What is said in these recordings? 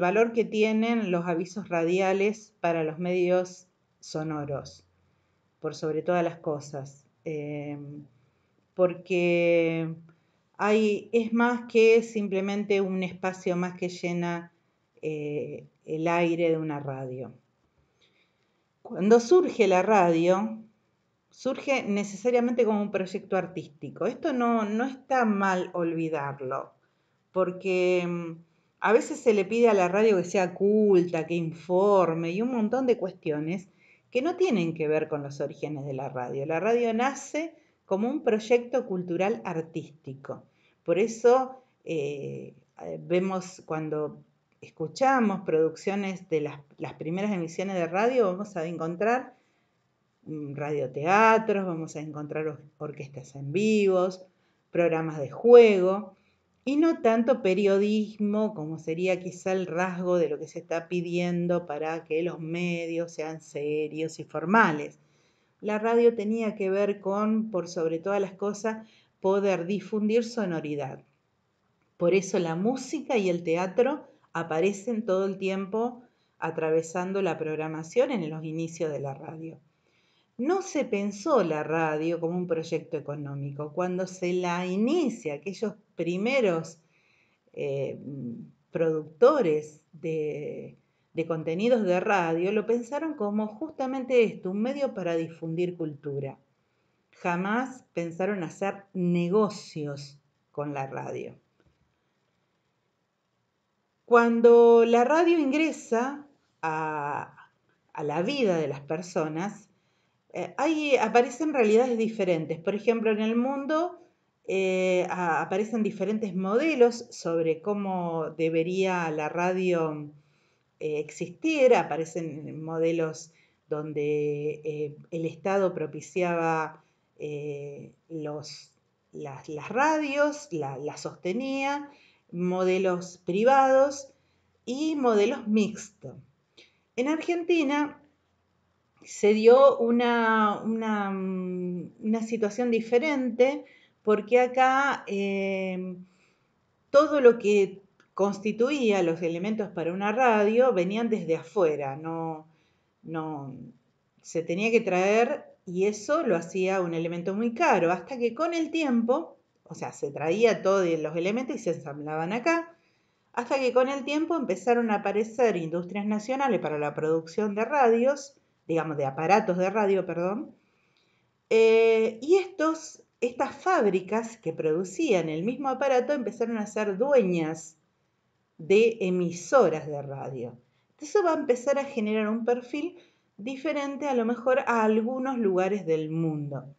valor que tienen los avisos radiales para los medios sonoros, por sobre todas las cosas. Eh, porque hay, es más que simplemente un espacio más que llena eh, el aire de una radio. Cuando surge la radio, surge necesariamente como un proyecto artístico. Esto no, no está mal olvidarlo, porque mm, a veces se le pide a la radio que sea culta, que informe y un montón de cuestiones que no tienen que ver con los orígenes de la radio. La radio nace como un proyecto cultural artístico. Por eso eh, vemos cuando escuchamos producciones de las, las, primeras emisiones de radio, vamos a encontrar mm, radioteatros, vamos a encontrar orquestas en vivos, programas de juego, y no tanto periodismo como sería quizá el rasgo de lo que se está pidiendo para que los medios sean serios y formales. La radio tenía que ver con, por sobre todas las cosas, poder difundir sonoridad. Por eso la música y el teatro aparecen todo el tiempo atravesando la programación en los inicios de la radio. No se pensó la radio como un proyecto económico. Cuando se la inicia, aquellos primeros eh, productores de, contenidos de radio lo pensaron como justamente esto, un medio para difundir cultura. Jamás pensaron hacer negocios con la radio. Cuando la radio ingresa a la vida de las personas, eh, aparecen realidades diferentes. Por ejemplo, en el mundo eh, aparecen diferentes modelos sobre cómo debería la radio eh, existir. Aparecen modelos donde el Estado propiciaba las, radios, la, las sostenía, modelos privados y modelos mixtos. En Argentina se dio mm, una, situación diferente porque acá eh, todo lo que constituía los elementos para una radio venían desde afuera, no, no se tenía que traer y eso lo hacía un elemento muy caro, hasta que con el tiempo, o sea, se traía todos los elementos y se ensamblaban acá, hasta que con el tiempo empezaron a aparecer industrias nacionales para la producción de radios digamos, de aparatos de radio, perdón. Eh, y estos, estas fábricas que producían el mismo aparato empezaron a ser dueñas de emisoras de radio. Eso va a empezar a generar un perfil diferente a lo mejor a algunos lugares del mundo.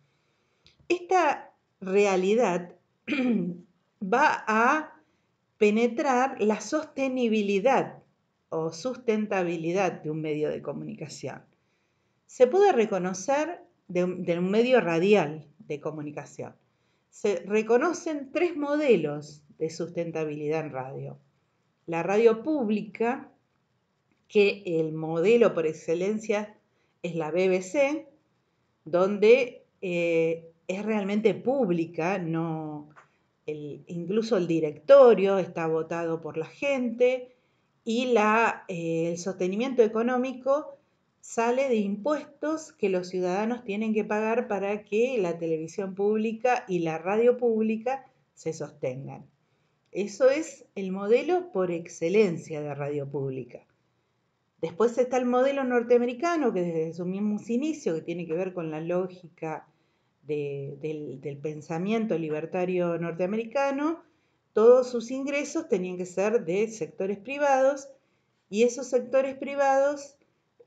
Esta realidad va a penetrar la sostenibilidad o sustentabilidad de un medio de comunicación se puede reconocer de, un medio radial de comunicación. Se reconocen tres modelos de sustentabilidad en radio. La radio pública, que el modelo por excelencia es la BBC, donde eh, es realmente pública, no, incluso el directorio está votado por la gente y eh, el sostenimiento económico sale de impuestos que los ciudadanos tienen que pagar para que la televisión pública y la radio pública se sostengan. Eso es el modelo por excelencia de radio pública. Después está el modelo norteamericano, que desde sus mismos inicios, que tiene que ver con la lógica del, del, pensamiento libertario norteamericano, todos sus ingresos tenían que ser de sectores privados y esos sectores privados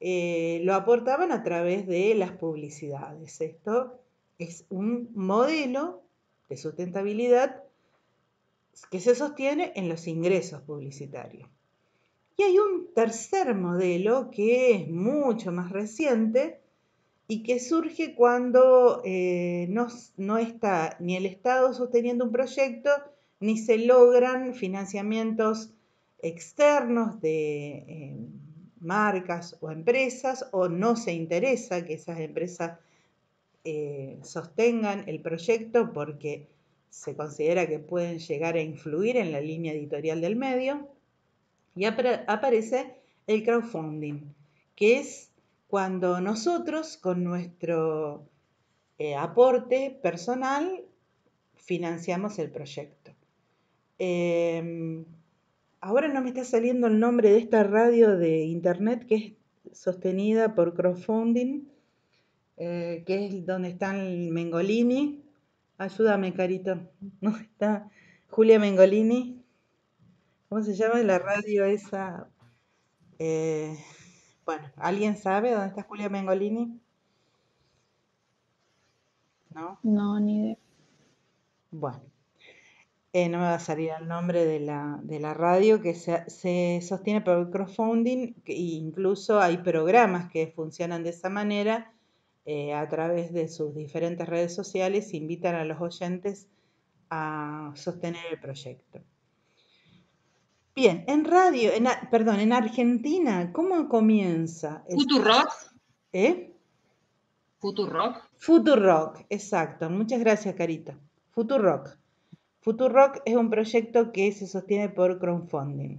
eh, lo aportaban a través de las publicidades. Esto es un modelo de sustentabilidad que se sostiene en los ingresos publicitarios. Y hay un tercer modelo que es mucho más reciente y que surge cuando eh, no, está ni el Estado sosteniendo un proyecto, ni se logran financiamientos externos de... Eh, marcas o empresas o no se interesa que esas empresas eh, sostengan el proyecto porque se considera que pueden llegar a influir en la línea editorial del medio. Y aparece el crowdfunding, que es cuando nosotros con nuestro eh, aporte personal financiamos el proyecto. Em, ahora no me está saliendo el nombre de esta radio de internet que es sostenida por crowdfunding, eh, que es donde el Mengolini. Ayúdame, Carito. No está Julia Mengolini. ¿Cómo se llama la radio esa? Eh, bueno, ¿alguien sabe dónde está Julia Mengolini? ¿No? No, ni idea. Bueno. Eh, no me va a salir el nombre de la, radio, que se, sostiene por el crowdfunding e incluso hay programas que funcionan de esa manera eh, a través de sus diferentes redes sociales, invitan a los oyentes a sostener el proyecto. Bien, en radio, en, perdón, en Argentina, ¿cómo comienza? Futurock. ¿Eh? Futurock. Futurock, exacto. Muchas gracias, Carita. Futurock. Futurock es un proyecto que se sostiene por crowdfunding.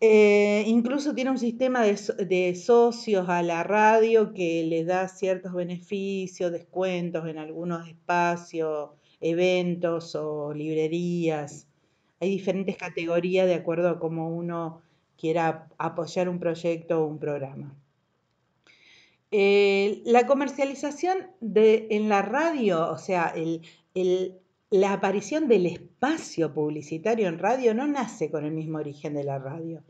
Eh, incluso tiene un sistema de, socios a la radio que le da ciertos beneficios, descuentos en algunos espacios, eventos o librerías. Hay diferentes categorías de acuerdo a cómo uno quiera apoyar un proyecto o un programa. Eh, la comercialización en la radio, o sea, el la aparición del espacio publicitario en radio no nace con el mismo origen de la radio.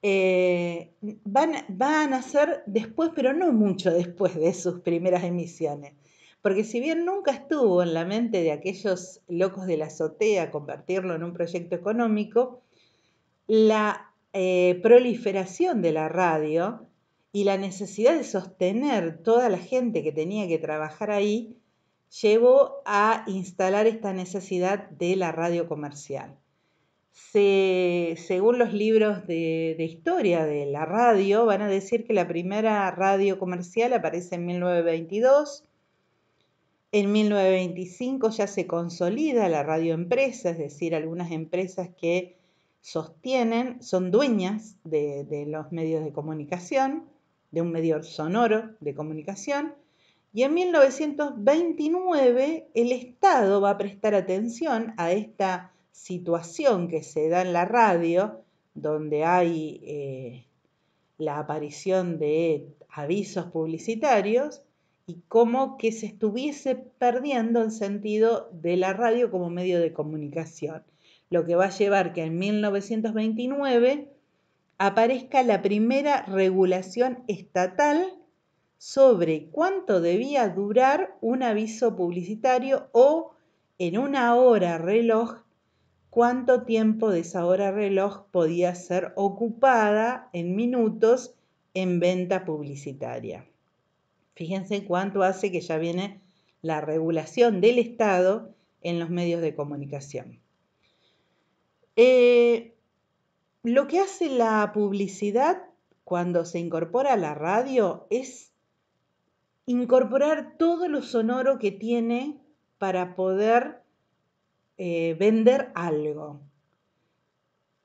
Eh, Va van, a nacer después, pero no mucho después de sus primeras emisiones. Porque si bien nunca estuvo en la mente de aquellos locos de la azotea convertirlo en un proyecto económico, la eh, proliferación de la radio y la necesidad de sostener toda la gente que tenía que trabajar ahí llevó a instalar esta necesidad de la radio comercial. según los libros de, historia de la radio, van a decir que la primera radio comercial aparece en 1922. En 1925 ya se consolida la radio empresa, es decir, algunas empresas que sostienen, son dueñas de los medios de comunicación, de un medio sonoro de comunicación. Y en 1929 el Estado va a prestar atención a esta situación que se da en la radio, donde hay eh, la aparición de avisos publicitarios y como que se estuviese perdiendo el sentido de la radio como medio de comunicación, lo que va a llevar que en 1929 aparezca la primera regulación estatal sobre cuánto debía durar un aviso publicitario o en una hora reloj, cuánto tiempo de esa hora reloj podía ser ocupada en minutos en venta publicitaria. Fíjense cuánto hace que ya viene la regulación del Estado en los medios de comunicación. Eh, lo que hace la publicidad cuando se incorpora a la radio es incorporar todo lo sonoro que tiene para poder eh, vender algo.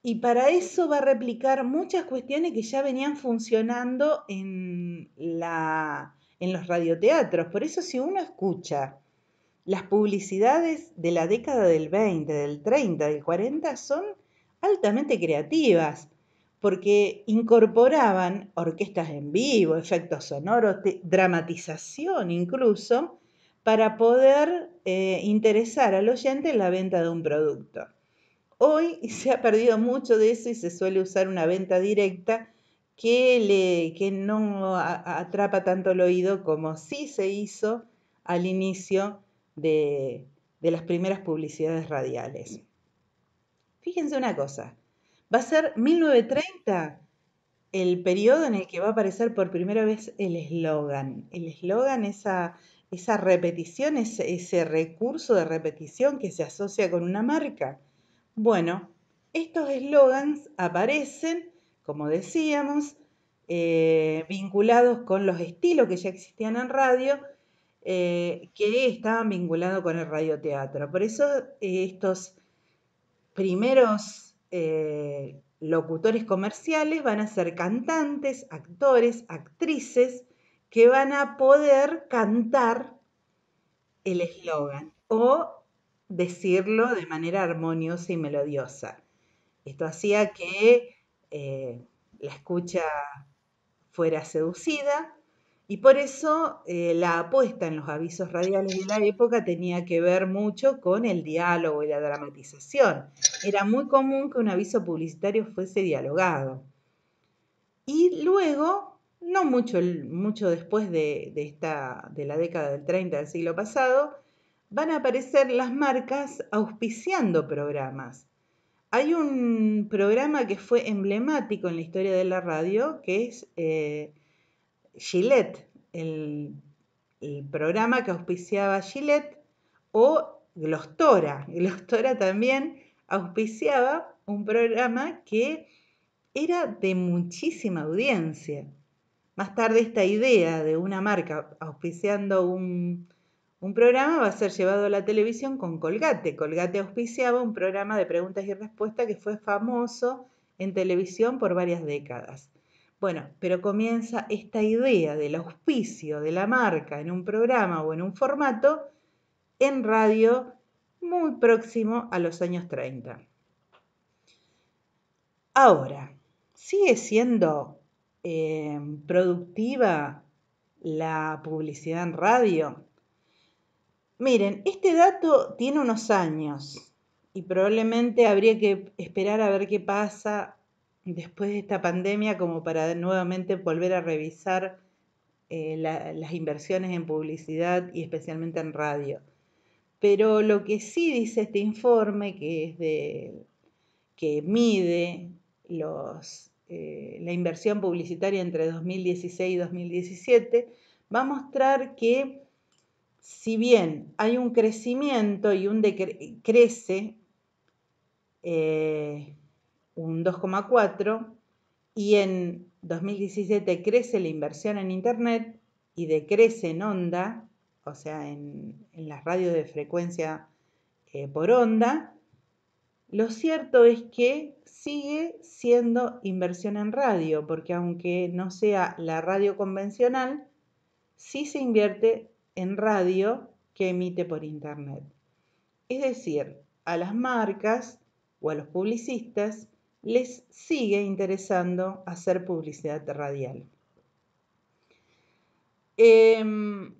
Y para eso va a replicar muchas cuestiones que ya venían funcionando en, la, en los radioteatros. Por eso si uno escucha las publicidades de la década del 20, del 30, del 40, son altamente creativas porque incorporaban orquestas en vivo, efectos sonoros, dramatización incluso, para poder eh, interesar al oyente en la venta de un producto. Hoy se ha perdido mucho de eso y se suele usar una venta directa que, no atrapa tanto el oído como sí se hizo al inicio de las primeras publicidades radiales. Fíjense una cosa, va a ser 1930, el periodo en el que va a aparecer por primera vez el eslogan. El eslogan, esa, esa repetición, ese, recurso de repetición que se asocia con una marca. Bueno, estos eslogans aparecen, como decíamos, eh, vinculados con los estilos que ya existían en radio, eh, que estaban vinculados con el radioteatro. Por eso eh, estos primeros eh, locutores comerciales, van a ser cantantes, actores, actrices, que van a poder cantar el eslogan o decirlo de manera armoniosa y melodiosa. Esto hacía que eh, la escucha fuera seducida, y por eso eh, la apuesta en los avisos radiales de la época tenía que ver mucho con el diálogo y la dramatización. Era muy común que un aviso publicitario fuese dialogado. Y luego, no mucho, mucho después de, esta, de la década del 30 del siglo pasado, van a aparecer las marcas auspiciando programas. Hay un programa que fue emblemático en la historia de la radio, que es... Eh, Gillette, el, programa que auspiciaba Gillette, o Glostora. Glostora también auspiciaba un programa que era de muchísima audiencia. Más tarde esta idea de una marca auspiciando un, un, programa va a ser llevado a la televisión con Colgate. Colgate auspiciaba un programa de preguntas y respuestas que fue famoso en televisión por varias décadas. Bueno, pero comienza esta idea del auspicio de la marca en un programa o en un formato en radio muy próximo a los años 30. Ahora, ¿sigue siendo eh, productiva la publicidad en radio? Miren, este dato tiene unos años y probablemente habría que esperar a ver qué pasa después de esta pandemia como para nuevamente volver a revisar eh, las inversiones en publicidad y especialmente en radio. Pero lo que sí dice este informe, que es de que mide los, eh, la inversión publicitaria entre 2016 y 2017, va a mostrar que si bien hay un crecimiento y un crece eh, un 2,4% y en 2017 crece la inversión en Internet y decrece en onda, o sea, en, las radios de frecuencia eh, por onda, lo cierto es que sigue siendo inversión en radio, porque aunque no sea la radio convencional, sí se invierte en radio que emite por Internet. Es decir, a las marcas o a los publicistas les sigue interesando hacer publicidad radial. Em,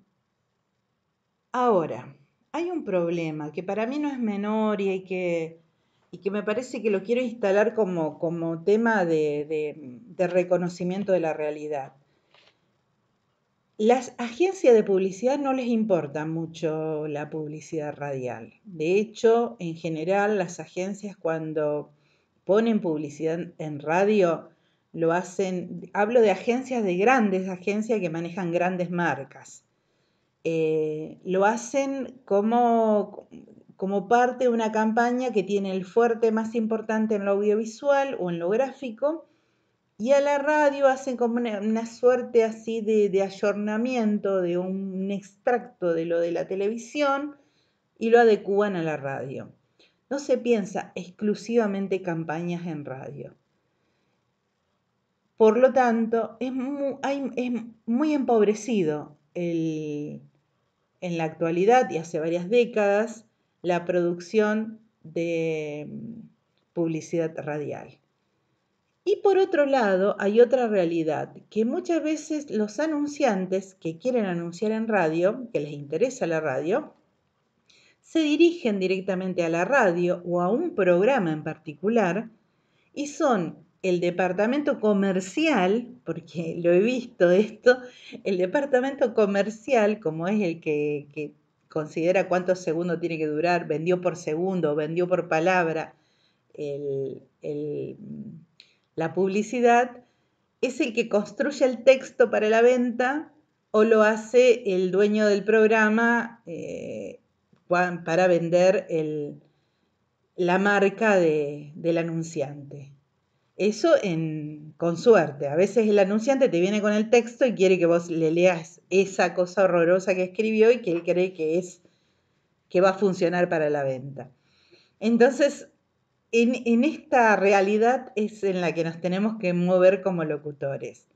ahora, hay un problema que para mí no es menor y, que, que me parece que lo quiero instalar como, como tema de, de reconocimiento de la realidad. Las agencias de publicidad no les importa mucho la publicidad radial. De hecho, en general, las agencias cuando ponen publicidad en radio, lo hacen, hablo de agencias de grandes, agencias que manejan grandes marcas. Eh, lo hacen como, parte de una campaña que tiene el fuerte más importante en lo audiovisual o en lo gráfico, y a la radio hacen como una, suerte así de, de ayornamiento de un extracto de lo de la televisión y lo adecúan a la radio. No se piensa exclusivamente campañas en radio. Por lo tanto, es muy, empobrecido en la actualidad y hace varias décadas la producción de mm, publicidad radial. Y por otro lado, hay otra realidad, que muchas veces los anunciantes que quieren anunciar en radio, que les interesa la radio, se dirigen directamente a la radio o a un programa en particular y son el departamento comercial, porque lo he visto esto, el departamento comercial, como es el que, considera cuántos segundos tiene que durar, vendió por segundo, vendió por palabra el, el, la publicidad, es el que construye el texto para la venta o lo hace el dueño del programa eh, para vender la marca de, del anunciante. Eso en, con suerte. A veces el anunciante te viene con el texto y quiere que vos le leas esa cosa horrorosa que escribió y que él cree que es que va a funcionar para la venta. Entonces, en, esta realidad es en la que nos tenemos que mover como locutores.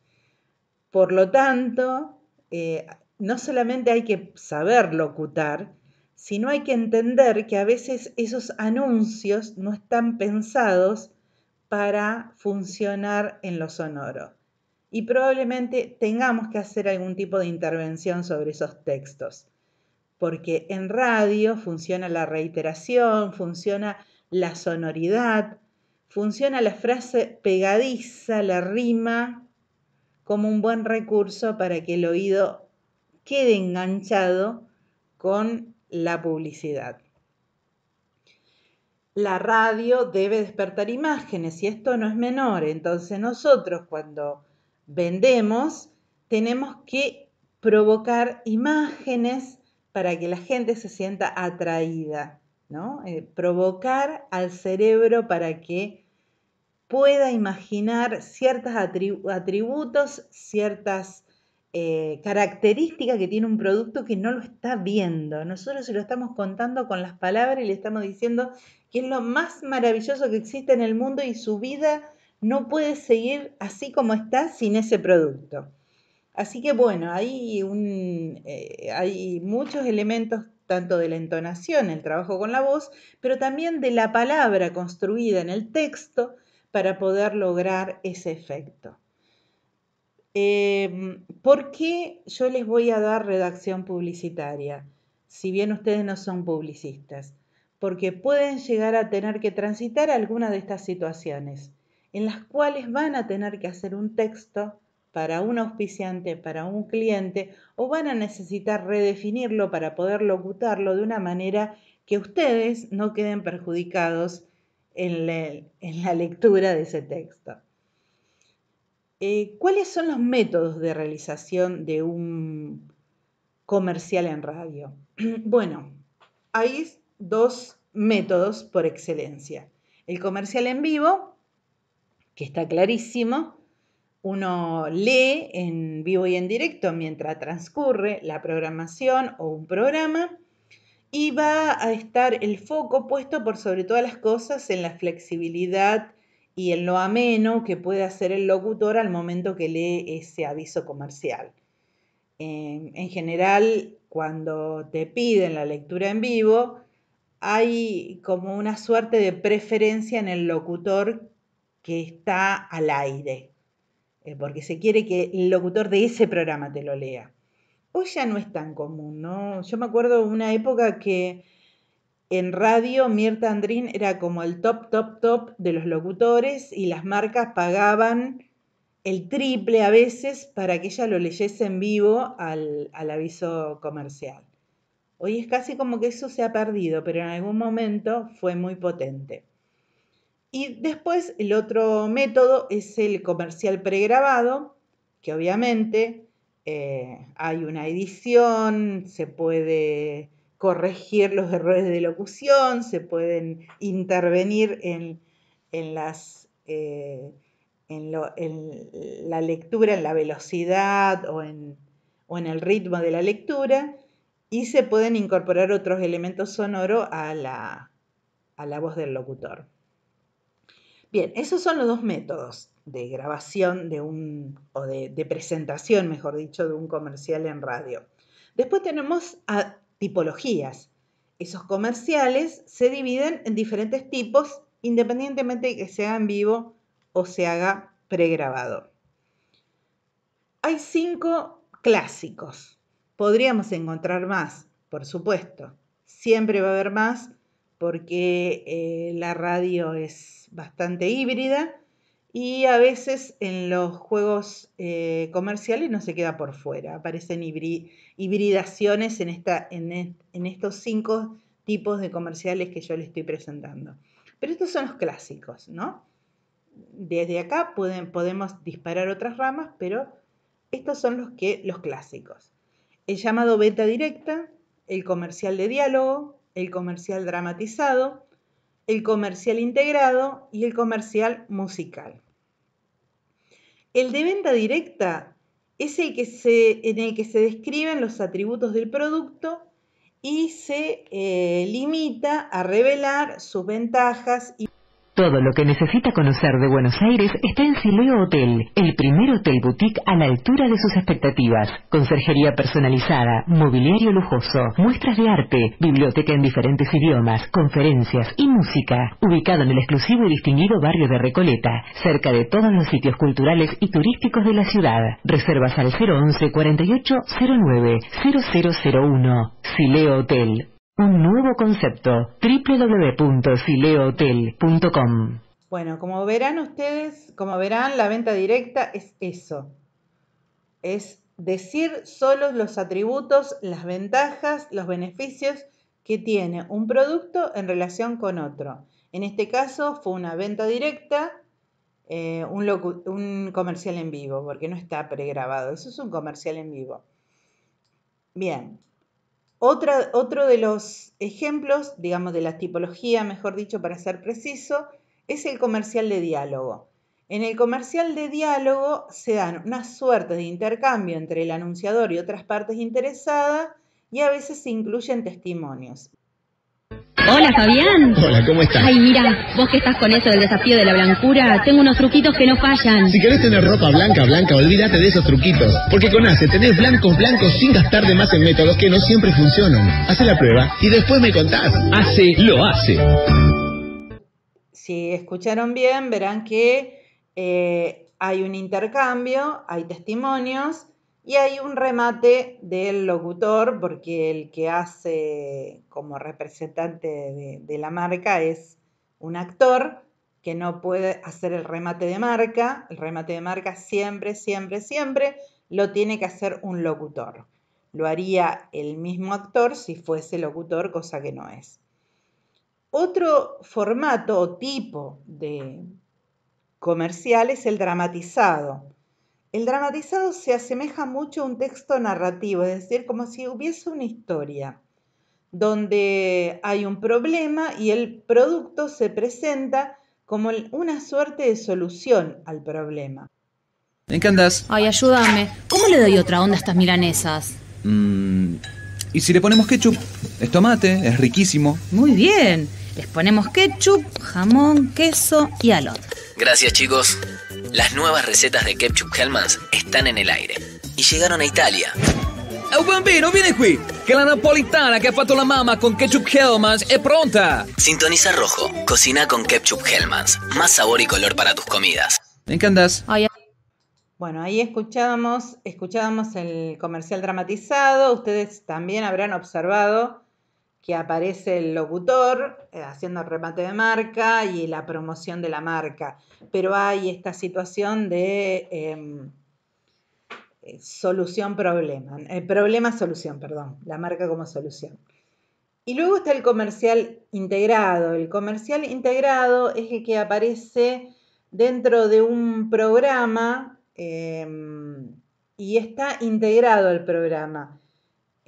Por lo tanto, eh, no solamente hay que saber locutar, sino hay que entender que a veces esos anuncios no están pensados para funcionar en lo sonoro. Y probablemente tengamos que hacer algún tipo de intervención sobre esos textos, porque en radio funciona la reiteración, funciona la sonoridad, funciona la frase pegadiza, la rima, como un buen recurso para que el oído quede enganchado con la publicidad. La radio debe despertar imágenes y esto no es menor. Entonces nosotros cuando vendemos tenemos que provocar imágenes para que la gente se sienta atraída, ¿no? Eh, provocar al cerebro para que pueda imaginar ciertos atributos, ciertas eh, característica que tiene un producto que no lo está viendo. Nosotros se lo estamos contando con las palabras y le estamos diciendo que es lo más maravilloso que existe en el mundo y su vida no puede seguir así como está sin ese producto. Así que bueno, hay eh, muchos elementos tanto de la entonación, el trabajo con la voz, pero también de la palabra construida en el texto para poder lograr ese efecto. Em, ¿Por qué yo les voy a dar redacción publicitaria? Si bien ustedes no son publicistas, porque pueden llegar a tener que transitar alguna de estas situaciones, en las cuales van a tener que hacer un texto para un auspiciante, para un cliente, o van a necesitar redefinirlo para poder locutarlo de una manera que ustedes no queden perjudicados en la lectura de ese texto. Eh, ¿Cuáles son los métodos de realización de un comercial en radio? Bueno, hay dos métodos por excelencia. El comercial en vivo, que está clarísimo, uno lee en vivo y en directo mientras transcurre la programación o un programa y va a estar el foco puesto por sobre todas las cosas en la flexibilidad y en lo ameno que puede hacer el locutor al momento que lee ese aviso comercial. en general, cuando te piden la lectura en vivo, hay como una suerte de preferencia en el locutor que está al aire, eh, porque se quiere que el locutor de ese programa te lo lea. Hoy ya no es tan común, ¿no? Yo me acuerdo una época que en radio, Mirta Andrín era como el top, top, top de los locutores y las marcas pagaban el triple a veces para que ella lo leyese en vivo al, aviso comercial. Hoy es casi como que eso se ha perdido, pero en algún momento fue muy potente. Y después el otro método es el comercial pregrabado, que obviamente eh, hay una edición, se puede corregir los errores de locución, se pueden intervenir en, las, eh, en, la lectura, en la velocidad o en, el ritmo de la lectura y se pueden incorporar otros elementos sonoros a la, a la voz del locutor. Bien, esos son los dos métodos de grabación de un, o de, de presentación, mejor dicho, de un comercial en radio. Después tenemos a, tipologías. Esos comerciales se dividen en diferentes tipos independientemente de que se haga en vivo o se haga pregrabado. Hay cinco clásicos. Podríamos encontrar más, por supuesto. Siempre va a haber más porque eh, la radio es bastante híbrida y a veces en los juegos eh, comerciales no se queda por fuera. Aparecen hibridaciones e-, en, estos cinco tipos de comerciales que yo les estoy presentando. Pero estos son los clásicos, ¿no? Desde acá podemos disparar otras ramas, pero estos son los, que, los clásicos. El llamado beta directa, el comercial de diálogo, el comercial dramatizado, el comercial integrado y el comercial musical. El de venta directa es el que se, en el que se describen los atributos del producto y se eh, limita a revelar sus ventajas y todo lo que necesita conocer de Buenos Aires está en Sileo Hotel, el primer hotel boutique a la altura de sus expectativas. Conserjería personalizada, mobiliario lujoso, muestras de arte, biblioteca en diferentes idiomas, conferencias y música. Ubicado en el exclusivo y distinguido barrio de Recoleta, cerca de todos los sitios culturales y turísticos de la ciudad. Reservas al 011 4809 0001. Sileo Hotel. Un nuevo concepto, www.filehotel.com. Bueno, como verán ustedes, como verán, la venta directa es eso. Es decir solo los atributos, las ventajas, los beneficios que tiene un producto en relación con otro. En este caso fue una venta directa, eh, un, un comercial en vivo, porque no está pregrabado, eso es un comercial en vivo. Bien, otro de los ejemplos, digamos, de la tipología, mejor dicho, para ser preciso, es el comercial de diálogo. En el comercial de diálogo se dan una suerte de intercambio entre el anunciador y otras partes interesadas y a veces se incluyen testimonios. Hola, Fabián. Hola, ¿cómo estás? Ay, mira, vos que estás con eso del desafío de la blancura, tengo unos truquitos que no fallan. Si querés tener ropa blanca, blanca, olvídate de esos truquitos. Porque con ACE tenés blancos, blancos sin gastar de más en métodos que no siempre funcionan. Haz la prueba y después me contás. ACE lo hace. Si escucharon bien, verán que eh, hay un intercambio, hay testimonios y hay un remate del locutor, porque el que hace como representante de, la marca es un actor que no puede hacer el remate de marca. El remate de marca siempre, siempre, siempre lo tiene que hacer un locutor. Lo haría el mismo actor si fuese locutor, cosa que no es. Otro formato o tipo de comercial es el dramatizado. El dramatizado se asemeja mucho a un texto narrativo, es decir, como si hubiese una historia donde hay un problema y el producto se presenta como una suerte de solución al problema. Me encantas. Ay, ayúdame. ¿Cómo le doy otra onda a estas milanesas? Mmm. y si le ponemos ketchup, es tomate, es riquísimo. Muy bien. Les ponemos ketchup, jamón, queso y alod. Gracias chicos. Las nuevas recetas de Ketchup Hellmans están en el aire y llegaron a Italia. El bambino, viene qui, que la napolitana que ha fatto la mamá con ketchup Hellmans es pronta. Sintoniza Rojo, cocina con ketchup Hellmans, más sabor y color para tus comidas. Me encantas. Bueno, ahí escuchábamos, escuchábamos el comercial dramatizado. Ustedes también habrán observado que aparece el locutor eh, haciendo remate de marca y la promoción de la marca. Pero hay esta situación de em, eh, solución-problema, eh, problema-solución, perdón, la marca como solución. Y luego está el comercial integrado. El comercial integrado es el que aparece dentro de un programa em, y está integrado al programa.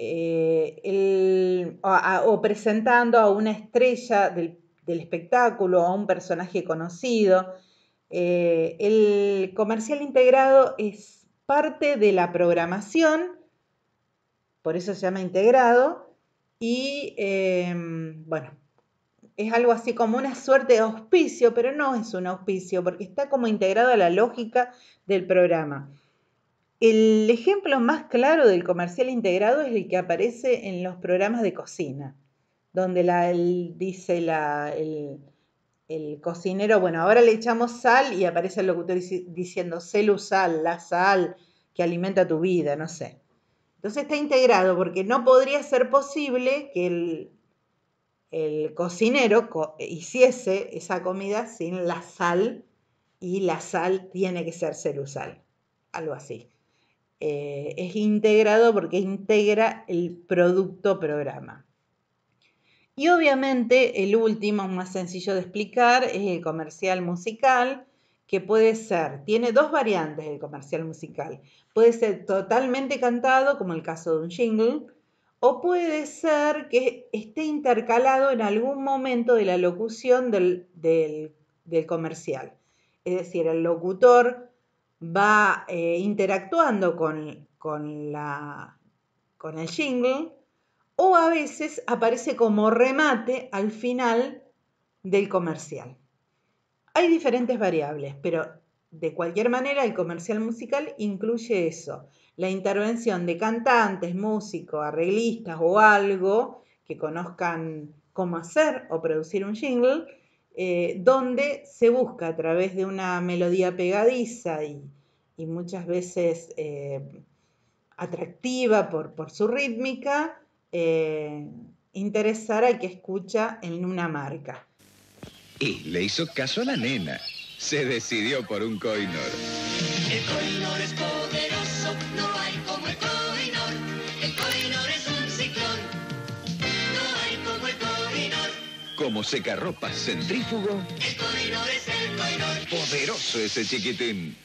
Eh, o, presentando a una estrella del, espectáculo a un personaje conocido. Eh, el comercial integrado es parte de la programación, por eso se llama integrado, y eh, bueno, es algo así como una suerte de auspicio, pero no es un auspicio, porque está como integrado a la lógica del programa. El ejemplo más claro del comercial integrado es el que aparece en los programas de cocina, donde la, dice la, el, cocinero, bueno, ahora le echamos sal y aparece el locutor diciendo celusal, la sal que alimenta tu vida, no sé. Entonces está integrado porque no podría ser posible que el, cocinero hiciese esa comida sin la sal y la sal tiene que ser celusal, algo así. Eh, es integrado porque integra el producto programa. Y obviamente el último, más sencillo de explicar, es el comercial musical, que puede ser, tiene dos variantes el comercial musical. Puede ser totalmente cantado, como el caso de un jingle, o puede ser que esté intercalado en algún momento de la locución del, del, del comercial. Es decir, el locutor va eh, interactuando con, con el jingle o a veces aparece como remate al final del comercial. Hay diferentes variables, pero de cualquier manera el comercial musical incluye eso, la intervención de cantantes, músicos, arreglistas o algo que conozcan cómo hacer o producir un jingle eh, donde se busca a través de una melodía pegadiza y, muchas veces eh, atractiva por, su rítmica, eh, interesar al que escucha en una marca. Y le hizo caso a la nena. Se decidió por un coinor. como ropa centrífugo, Poderoso ese chiquitín.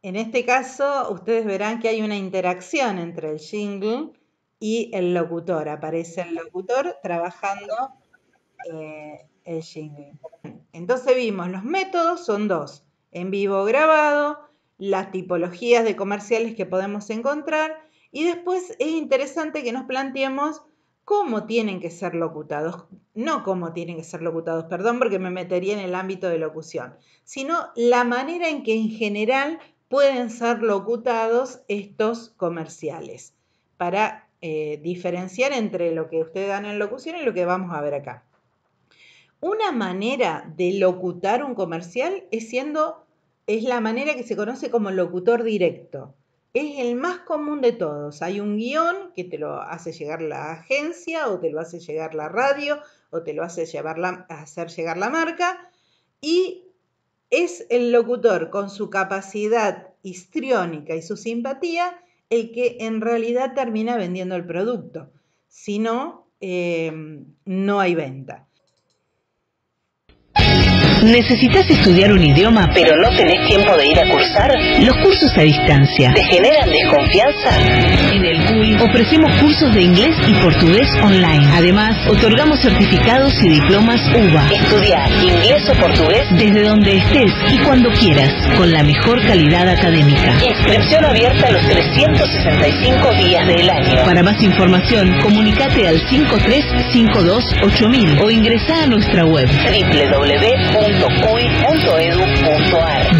En este caso, ustedes verán que hay una interacción entre el jingle y el locutor. Aparece el locutor trabajando eh, el jingle. Entonces vimos, los métodos son dos, en vivo grabado, las tipologías de comerciales que podemos encontrar y después es interesante que nos planteemos cómo tienen que ser locutados, no cómo tienen que ser locutados, perdón, porque me metería en el ámbito de locución, sino la manera en que en general pueden ser locutados estos comerciales, para eh, diferenciar entre lo que ustedes dan en locución y lo que vamos a ver acá. Una manera de locutar un comercial es siendo, es la manera que se conoce como locutor directo es el más común de todos. Hay un guión que te lo hace llegar la agencia o te lo hace llegar la radio o te lo hace hacer llegar la marca y es el locutor con su capacidad histriónica y su simpatía el que en realidad termina vendiendo el producto. Si no, eh, no hay venta. ¿Necesitas estudiar un idioma pero no tenés tiempo de ir a cursar? Los cursos a distancia te generan desconfianza. En el CUI ofrecemos cursos de inglés y portugués online. Además, otorgamos certificados y diplomas UBA. Estudia inglés o portugués desde donde estés y cuando quieras, con la mejor calidad académica. Inscripción abierta los 365 días del año. Para más información, comunícate al 53528000 o ingresa a nuestra web www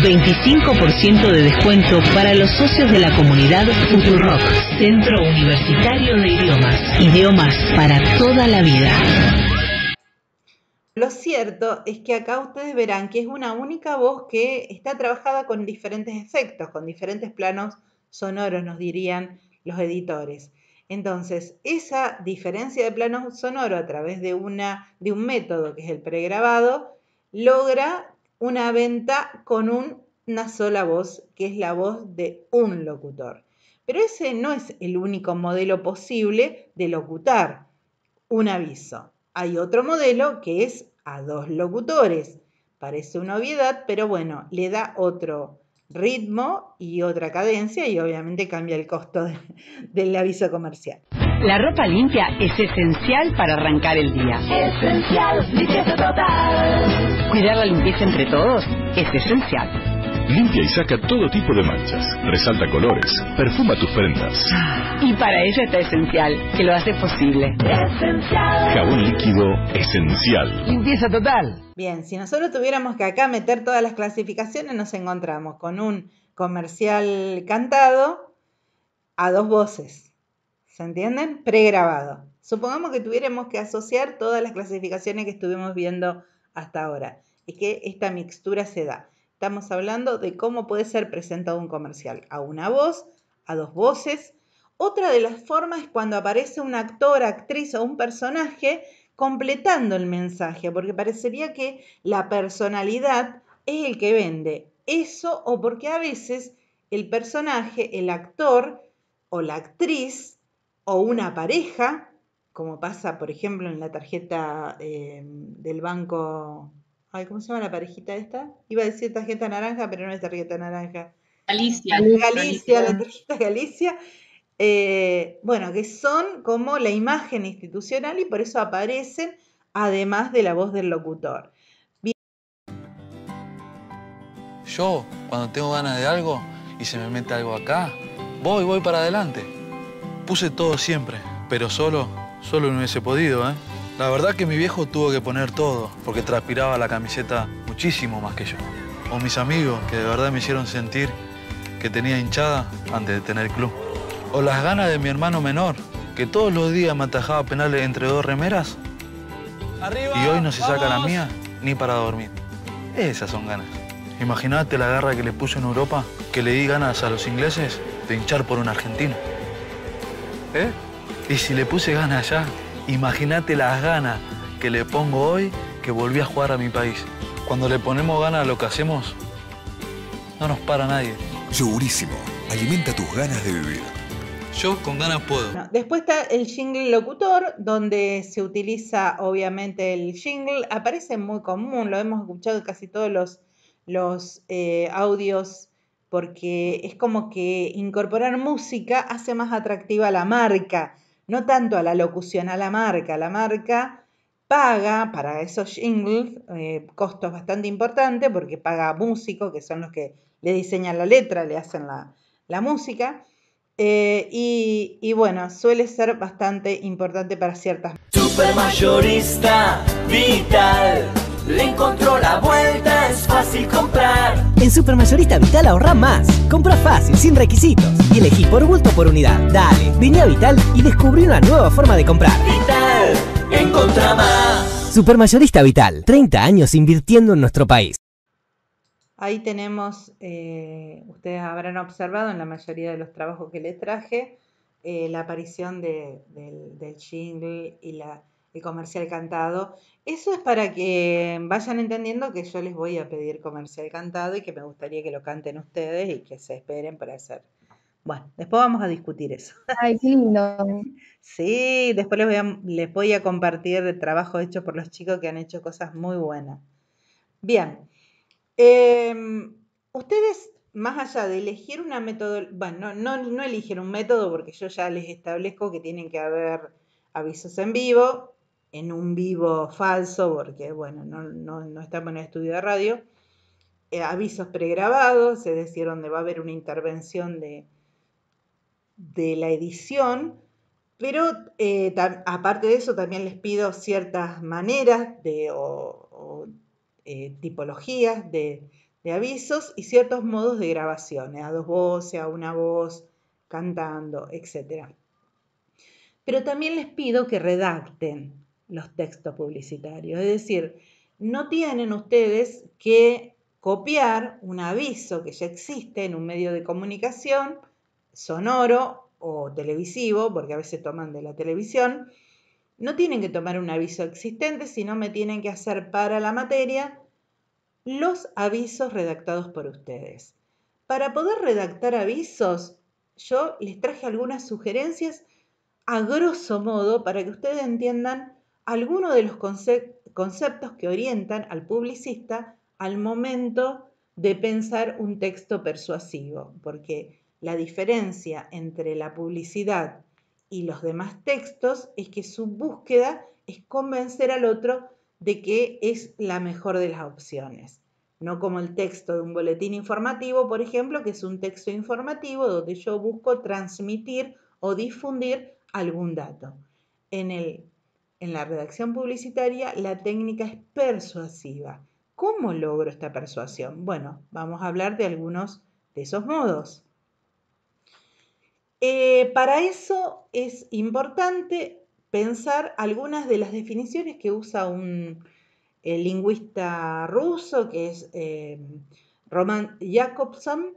25% de descuento para los socios de la comunidad U2Rock Centro Universitario de Idiomas. Idiomas para toda la vida. Lo cierto es que acá ustedes verán que es una única voz que está trabajada con diferentes efectos, con diferentes planos sonoros, nos dirían los editores. Entonces, esa diferencia de plano sonoro a través de, una, de un método que es el pregrabado logra una venta con una sola voz, que es la voz de un locutor. Pero ese no es el único modelo posible de locutar un aviso. Hay otro modelo que es a dos locutores. Parece una obviedad, pero bueno, le da otro ritmo y otra cadencia y obviamente cambia el costo del aviso comercial. La ropa limpia es esencial para arrancar el día. Esencial, limpieza total. Cuidar la limpieza entre todos es esencial. Limpia y saca todo tipo de manchas, resalta colores, perfuma tus prendas. Y para ello está Esencial, que lo hace posible. Esencial. Jabón líquido esencial. Limpieza total. Bien, si nosotros tuviéramos que acá meter todas las clasificaciones, nos encontramos con un comercial cantado a dos voces ¿Se entienden? Pregrabado. Supongamos que tuviéramos que asociar todas las clasificaciones que estuvimos viendo hasta ahora es que esta mixtura se da. Estamos hablando de cómo puede ser presentado un comercial a una voz, a dos voces. Otra de las formas es cuando aparece un actor, actriz o un personaje completando el mensaje, porque parecería que la personalidad es el que vende eso o porque a veces el personaje, el actor o la actriz o una pareja, como pasa, por ejemplo, en la tarjeta em, del banco. Ay, ¿Cómo se llama la parejita esta? Iba a decir tarjeta naranja, pero no es tarjeta naranja. Galicia. Galicia, la tarjeta Galicia. Eh, bueno, que son como la imagen institucional y por eso aparecen además de la voz del locutor. Yo, cuando tengo ganas de algo y se me mete algo acá, voy, voy para adelante Puse todo siempre, pero solo, solo no hubiese podido, ¿eh? La verdad que mi viejo tuvo que poner todo, porque transpiraba la camiseta muchísimo más que yo. O mis amigos, que de verdad me hicieron sentir que tenía hinchada antes de tener club. O las ganas de mi hermano menor, que todos los días me atajaba penales entre dos remeras. y hoy no se saca la mía ni para dormir. Esas son ganas. Imagínate la garra que le puso en Europa, que le di ganas a los ingleses de hinchar por un argentino. ¿eh? Y si le puse ganas allá, imagínate las ganas que le pongo hoy que volví a jugar a mi país. Cuando le ponemos ganas a lo que hacemos, no nos para nadie. Segurísimo, alimenta tus ganas de vivir. Yo con ganas puedo. después está el jingle locutor, donde se utiliza obviamente el jingle. Aparece muy común, lo hemos escuchado en casi todos los, los eh, audios porque es como que incorporar música hace más atractiva a la marca, no tanto a la locución, a la marca. La marca paga para esos jingles eh, costos bastante importantes porque paga a músicos, que son los que le diseñan la letra, le hacen la, música. Eh, y, y, bueno, suele ser bastante importante para ciertas. mayorista vital. Le encontró la vuelta, es fácil comprar. En Supermayorista Vital ahorra más. Compra fácil, sin requisitos. Y elegí por bulto por unidad. Dale, vine a Vital y descubrí una nueva forma de comprar. Vital, encontra más. Supermayorista Vital, 30 años invirtiendo en nuestro país. Ahí tenemos, eh, ustedes habrán observado en la mayoría de los trabajos que les traje, eh, la aparición del, del y la el comercial cantado. Eso es para que vayan entendiendo que yo les voy a pedir comercial cantado y que me gustaría que lo canten ustedes y que se esperen para hacer. Bueno, después vamos a discutir eso. Ay, qué lindo. Sí, después les voy a, les voy a compartir el trabajo hecho por los chicos que han hecho cosas muy buenas. Bien, em, ustedes más allá de elegir una metodología, bueno, no, no, no un método porque yo ya les establezco que tienen que haber avisos en vivo, en un vivo falso, porque bueno, no, estamos en el estudio de radio, eh, avisos pregrabados, es decir, donde va a haber una intervención de, de la edición, pero eh, aparte de eso también les pido ciertas maneras de, o, eh, tipologías de, de avisos y ciertos modos de grabaciones, a dos voces, a una voz, cantando, etc. Pero también les pido que redacten los textos publicitarios. Es decir, no tienen ustedes que copiar un aviso que ya existe en un medio de comunicación sonoro o televisivo, porque a veces toman de la televisión, no tienen que tomar un aviso existente, sino me tienen que hacer para la materia los avisos redactados por ustedes. Para poder redactar avisos, yo les traje algunas sugerencias a grosso modo para que ustedes entiendan algunos de los conceptos que orientan al publicista al momento de pensar un texto persuasivo, porque la diferencia entre la publicidad y los demás textos es que su búsqueda es convencer al otro de que es la mejor de las opciones. No como el texto de un boletín informativo, por ejemplo, que es un texto informativo donde yo busco transmitir o difundir algún dato. En el en la redacción publicitaria la técnica es persuasiva. ¿Cómo logro esta persuasión? Bueno, vamos a hablar de algunos de esos modos. Eh, para eso es importante pensar algunas de las definiciones que usa un eh, lingüista ruso, que es eh, Roman Jakobson,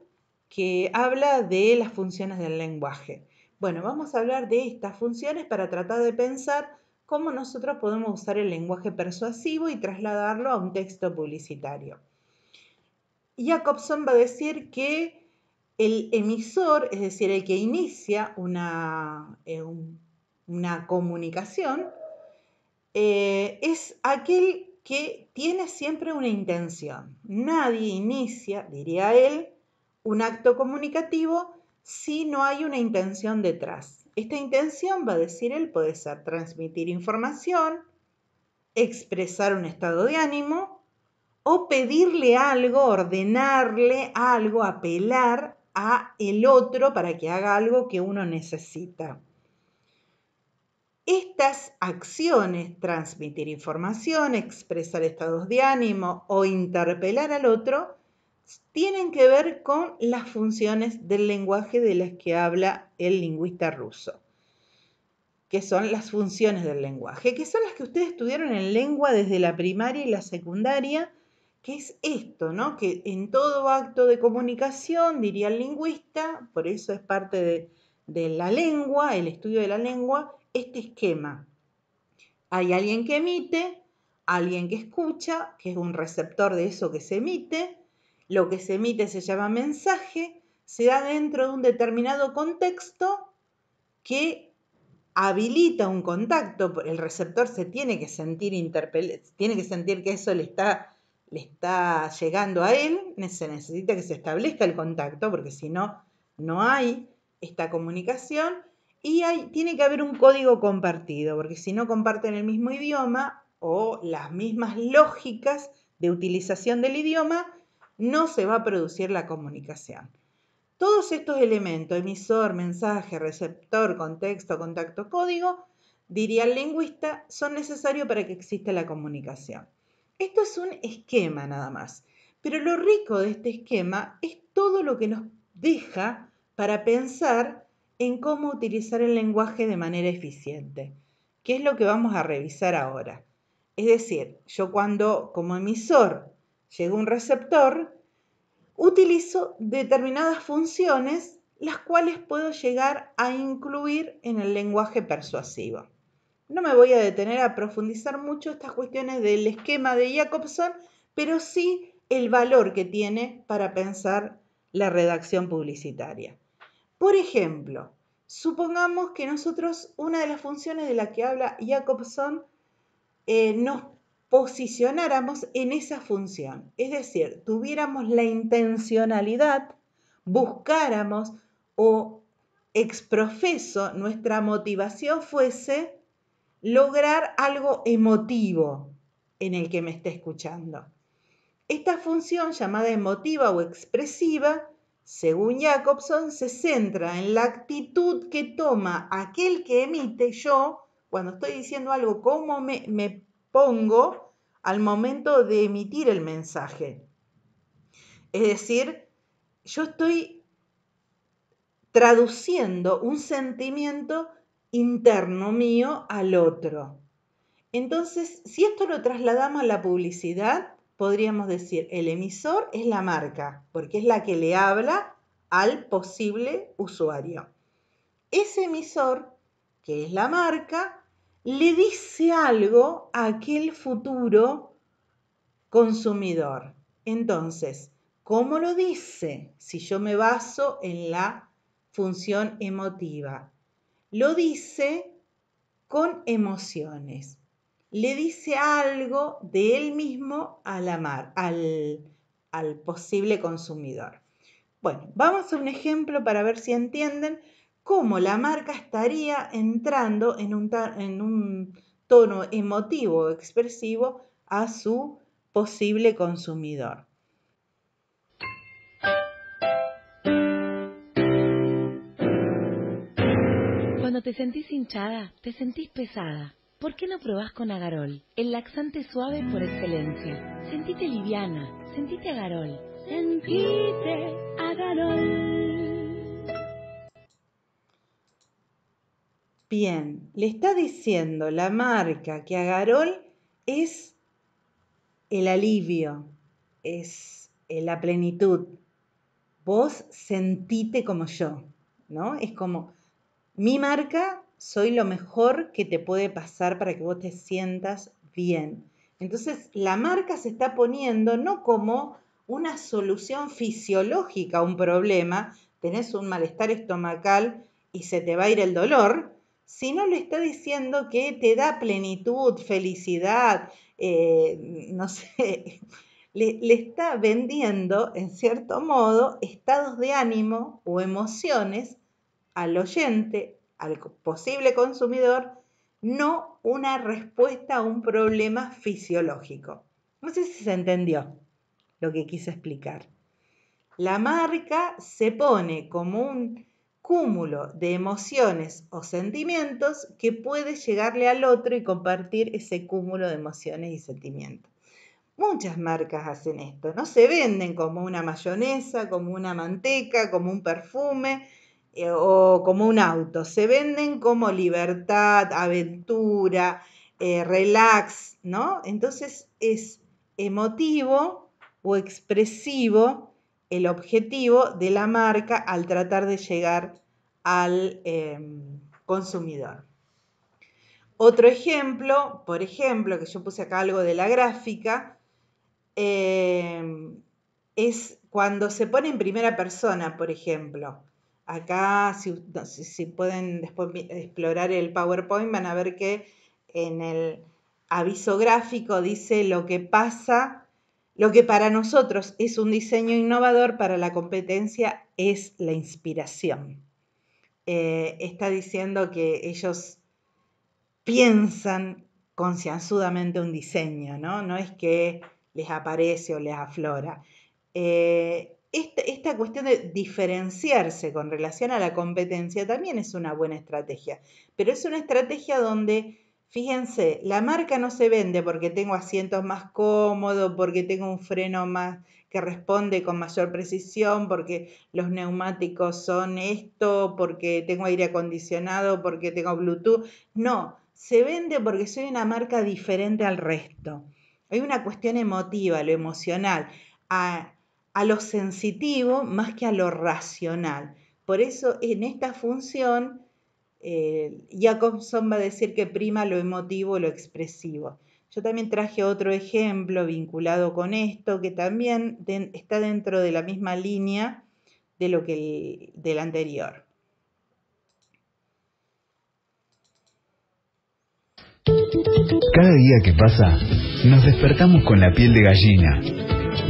que habla de las funciones del lenguaje. Bueno, vamos a hablar de estas funciones para tratar de pensar cómo nosotros podemos usar el lenguaje persuasivo y trasladarlo a un texto publicitario. Jacobson va a decir que el emisor, es decir, el que inicia una, eh, una comunicación, eh, es aquel que tiene siempre una intención. Nadie inicia, diría él, un acto comunicativo si no hay una intención detrás. Esta intención, va a decir él, puede ser transmitir información, expresar un estado de ánimo o pedirle algo, ordenarle algo, apelar a el otro para que haga algo que uno necesita. Estas acciones, transmitir información, expresar estados de ánimo o interpelar al otro, tienen que ver con las funciones del lenguaje de las que habla el lingüista ruso, que son las funciones del lenguaje, que son las que ustedes estudiaron en lengua desde la primaria y la secundaria, que es esto, ¿no? Que en todo acto de comunicación, diría el lingüista, por eso es parte de, de la lengua, el estudio de la lengua, este esquema. Hay alguien que emite, alguien que escucha, que es un receptor de eso que se emite, lo que se emite se llama mensaje, se da dentro de un determinado contexto que habilita un contacto. El receptor se tiene que sentir tiene que sentir que eso le está, llegando a él, se necesita que se establezca el contacto, porque si no, no hay esta comunicación. Y tiene que haber un código compartido, porque si no comparten el mismo idioma o las mismas lógicas de utilización del idioma, no se va a producir la comunicación. Todos estos elementos, emisor, mensaje, receptor, contexto, contacto, código, diría el lingüista, son necesarios para que exista la comunicación. Esto es un esquema nada más, pero lo rico de este esquema es todo lo que nos deja para pensar en cómo utilizar el lenguaje de manera eficiente, que es lo que vamos a revisar ahora. Es decir, yo cuando como emisor llega un receptor, utilizo determinadas funciones las cuales puedo llegar a incluir en el lenguaje persuasivo. No me voy a detener a profundizar mucho estas cuestiones del esquema de Jacobson, pero sí el valor que tiene para pensar la redacción publicitaria. Por ejemplo, supongamos que nosotros, una de las funciones de la que habla Jacobson, eh, nos posicionáramos en esa función. Es decir, tuviéramos la intencionalidad, buscáramos o exprofeso nuestra motivación fuese lograr algo emotivo en el que me esté escuchando. Esta función llamada emotiva o expresiva, según Jacobson, se centra en la actitud que toma aquel que emite yo cuando estoy diciendo algo, cómo me, me pongo al momento de emitir el mensaje. Es decir, yo estoy traduciendo un sentimiento interno mío al otro. Entonces, si esto lo trasladamos a la publicidad, podríamos decir, el emisor es la marca, porque es la que le habla al posible usuario. Ese emisor, que es la marca, le dice algo a aquel futuro consumidor. Entonces, ¿cómo lo dice? Si yo me baso en la función emotiva. Lo dice con emociones. Le dice algo de él mismo al amar, al, al posible consumidor. Bueno, vamos a un ejemplo para ver si entienden cómo la marca estaría entrando en un, tono emotivo o expresivo a su posible consumidor. Cuando te sentís hinchada, te sentís pesada. ¿Por qué no probás con Agarol? El laxante suave por excelencia. Sentite liviana, sentite Agarol. Sentite Agarol. Bien, le está diciendo la marca que a Garol es el alivio, es eh, la plenitud. Vos sentite como yo, ¿no? Es como mi marca, soy lo mejor que te puede pasar para que vos te sientas bien. Entonces, la marca se está poniendo no como una solución fisiológica a un problema, tenés un malestar estomacal y se te va a ir el dolor, sino le está diciendo que te da plenitud, felicidad, eh, no sé, le, le, está vendiendo, en cierto modo, estados de ánimo o emociones al oyente, al posible consumidor, no una respuesta a un problema fisiológico. No sé si se entendió lo que quise explicar. La marca se pone como un cúmulo de emociones o sentimientos que puede llegarle al otro y compartir ese cúmulo de emociones y sentimientos. Muchas marcas hacen esto, no se venden como una mayonesa, como una manteca, como un perfume eh, o como un auto, se venden como libertad, aventura, eh, relax, ¿no? Entonces es emotivo o expresivo el objetivo de la marca al tratar de llegar al em, consumidor. Otro ejemplo, por ejemplo, que yo puse acá algo de la gráfica, em, es cuando se pone en primera persona, por ejemplo. Acá, si, pueden después explorar el PowerPoint, van a ver que en el aviso gráfico dice lo que pasa lo que para nosotros es un diseño innovador, para la competencia es la inspiración. Eh, está diciendo que ellos piensan concienzudamente un diseño, ¿no? No es que les aparece o les aflora. Eh, este, esta, cuestión de diferenciarse con relación a la competencia también es una buena estrategia, pero es una estrategia donde Fíjense, la marca no se vende porque tengo asientos más cómodos, porque tengo un freno más que responde con mayor precisión, porque los neumáticos son esto, porque tengo aire acondicionado, porque tengo Bluetooth. No, se vende porque soy una marca diferente al resto. Hay una cuestión emotiva, lo emocional, a, a lo sensitivo más que a lo racional. Por eso en esta función eh, Jacobson va a decir que prima lo emotivo, lo expresivo. Yo también traje otro ejemplo vinculado con esto, que también está dentro de la misma línea de lo que del anterior. Cada día que pasa, nos despertamos con la piel de gallina.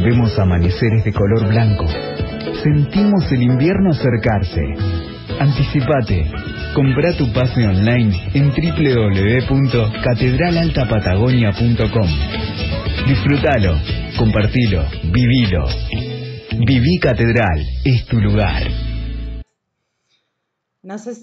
Vemos amaneceres de color blanco. Sentimos el invierno acercarse. Anticipate. Compra tu pase online en www.catedralaltapatagonia.com. Disfrútalo, compartilo, vivilo. Viví Catedral, es tu lugar. No sé,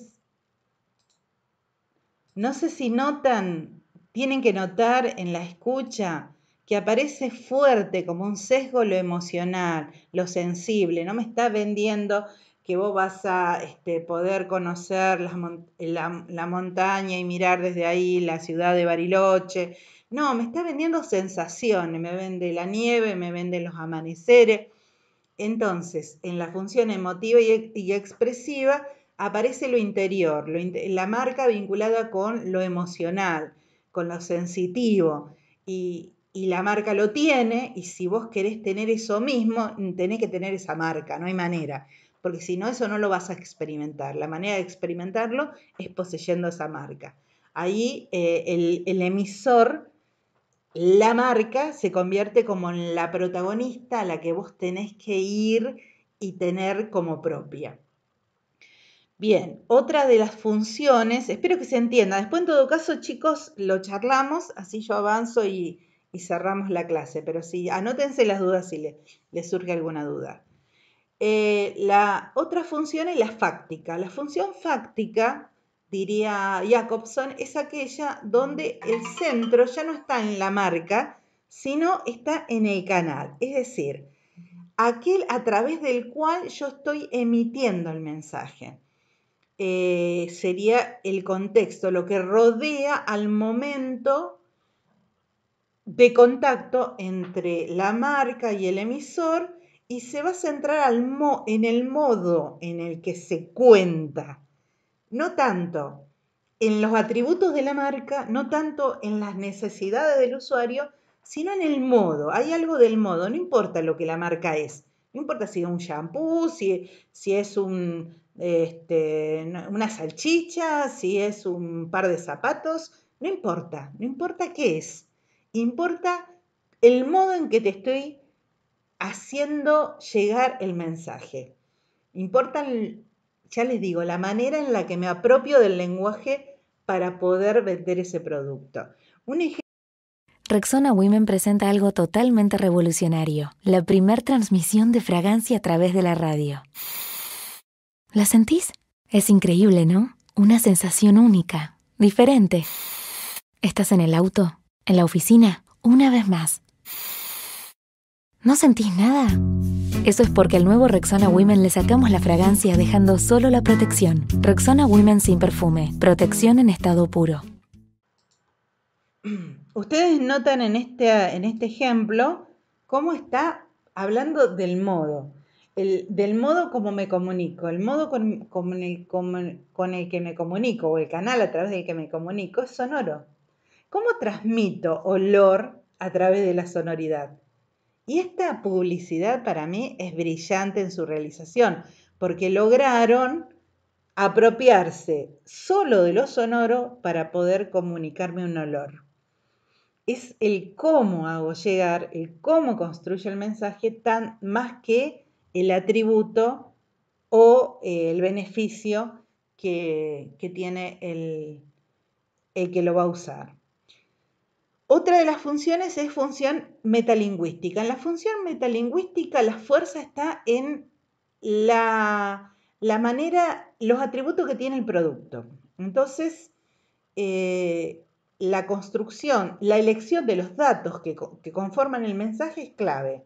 no sé si notan, tienen que notar en la escucha que aparece fuerte como un sesgo lo emocional, lo sensible, no me está vendiendo que vos vas a este, poder conocer la, la, montaña y mirar desde ahí la ciudad de Bariloche. No, me está vendiendo sensaciones, me vende la nieve, me vende los amaneceres. Entonces, en la función emotiva y, expresiva aparece lo interior, la marca vinculada con lo emocional, con lo sensitivo. Y, y la marca lo tiene, y si vos querés tener eso mismo, tenés que tener esa marca, no hay manera porque si no, eso no lo vas a experimentar. La manera de experimentarlo es poseyendo esa marca. Ahí eh, el, emisor, la marca, se convierte como en la protagonista a la que vos tenés que ir y tener como propia. Bien, otra de las funciones, espero que se entienda. Después, en todo caso, chicos, lo charlamos, así yo avanzo y, cerramos la clase. Pero sí, anótense las dudas si les le surge alguna duda. Eh, la otra función es la fáctica. La función fáctica, diría Jacobson, es aquella donde el centro ya no está en la marca, sino está en el canal, es decir, aquel a través del cual yo estoy emitiendo el mensaje. Eh, sería el contexto, lo que rodea al momento de contacto entre la marca y el emisor y se va a centrar al en el modo en el que se cuenta, no tanto en los atributos de la marca, no tanto en las necesidades del usuario, sino en el modo. Hay algo del modo, no importa lo que la marca es, no importa si es un shampoo, si, si es un, este, una salchicha, si es un par de zapatos, no importa, no importa qué es, importa el modo en que te estoy haciendo llegar el mensaje. Importan, ya les digo, la manera en la que me apropio del lenguaje para poder vender ese producto. Un Rexona Women presenta algo totalmente revolucionario, la primer transmisión de fragancia a través de la radio. ¿La sentís? Es increíble, ¿no? Una sensación única, diferente. Estás en el auto, en la oficina, una vez más. ¿No sentís nada? Eso es porque al nuevo Rexona Women le sacamos la fragancia dejando solo la protección. Rexona Women sin perfume. Protección en estado puro. Ustedes notan en este, en este ejemplo cómo está hablando del modo. del modo como me comunico, el modo con, el, con, el, que me comunico o el canal a través del que me comunico es sonoro. ¿Cómo transmito olor a través de la sonoridad? Y esta publicidad para mí es brillante en su realización, porque lograron apropiarse solo de lo sonoro para poder comunicarme un olor. Es el cómo hago llegar, el cómo construye el mensaje, más que el atributo o eh, el beneficio que, tiene el que lo va a usar. Otra de las funciones es función metalingüística. En la función metalingüística la fuerza está en la, manera, los atributos que tiene el producto. Entonces, eh, la construcción, la elección de los datos que, conforman el mensaje es clave.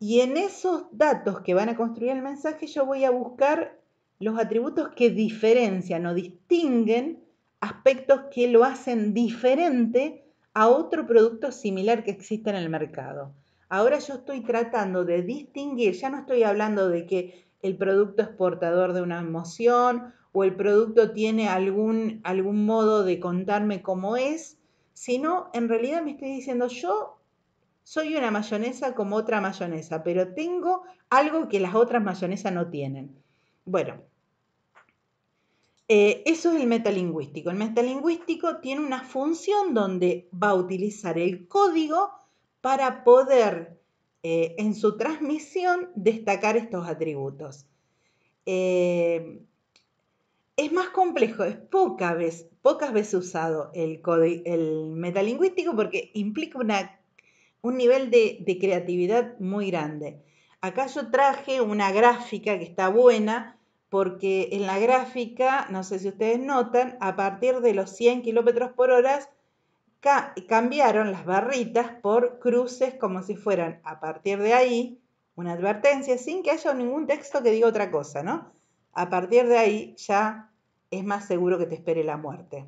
Y en esos datos que van a construir el mensaje yo voy a buscar los atributos que diferencian o distinguen aspectos que lo hacen diferente a otro producto similar que existe en el mercado. Ahora yo estoy tratando de distinguir, ya no estoy hablando de que el producto es portador de una emoción o el producto tiene algún, algún modo de contarme cómo es, sino en realidad me estoy diciendo yo soy una mayonesa como otra mayonesa, pero tengo algo que las otras mayonesas no tienen. Bueno, eh, eso es el metalingüístico. El metalingüístico tiene una función donde va a utilizar el código para poder eh, en su transmisión destacar estos atributos. Eh, es más complejo, es pocas veces usado el, metalingüístico porque implica un nivel de, de creatividad muy grande. Acá yo traje una gráfica que está buena, porque en la gráfica, no sé si ustedes notan, a partir de los 100 kilómetros por hora cambiaron las barritas por cruces como si fueran a partir de ahí una advertencia sin que haya ningún texto que diga otra cosa, ¿no? A partir de ahí ya es más seguro que te espere la muerte.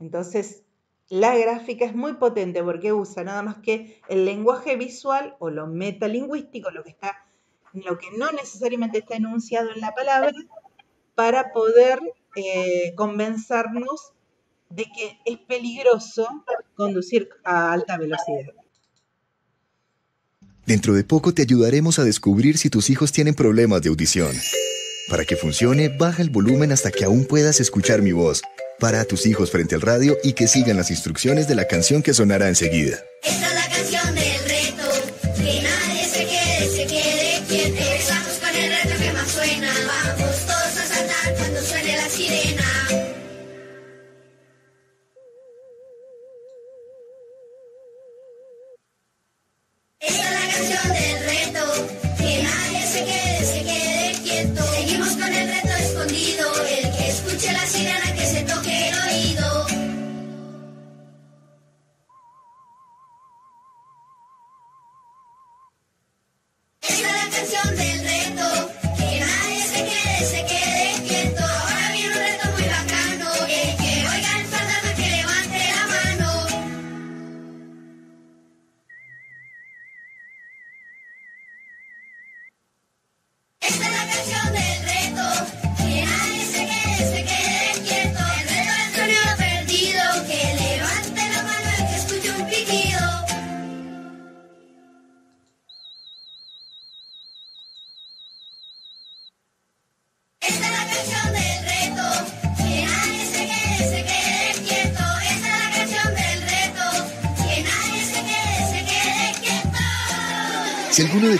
Entonces, la gráfica es muy potente porque usa nada más que el lenguaje visual o lo metalingüístico, lo que está lo que no necesariamente está enunciado en la palabra para poder eh, convencernos de que es peligroso conducir a alta velocidad. Dentro de poco te ayudaremos a descubrir si tus hijos tienen problemas de audición. Para que funcione, baja el volumen hasta que aún puedas escuchar mi voz. Para tus hijos frente al radio y que sigan las instrucciones de la canción que sonará enseguida.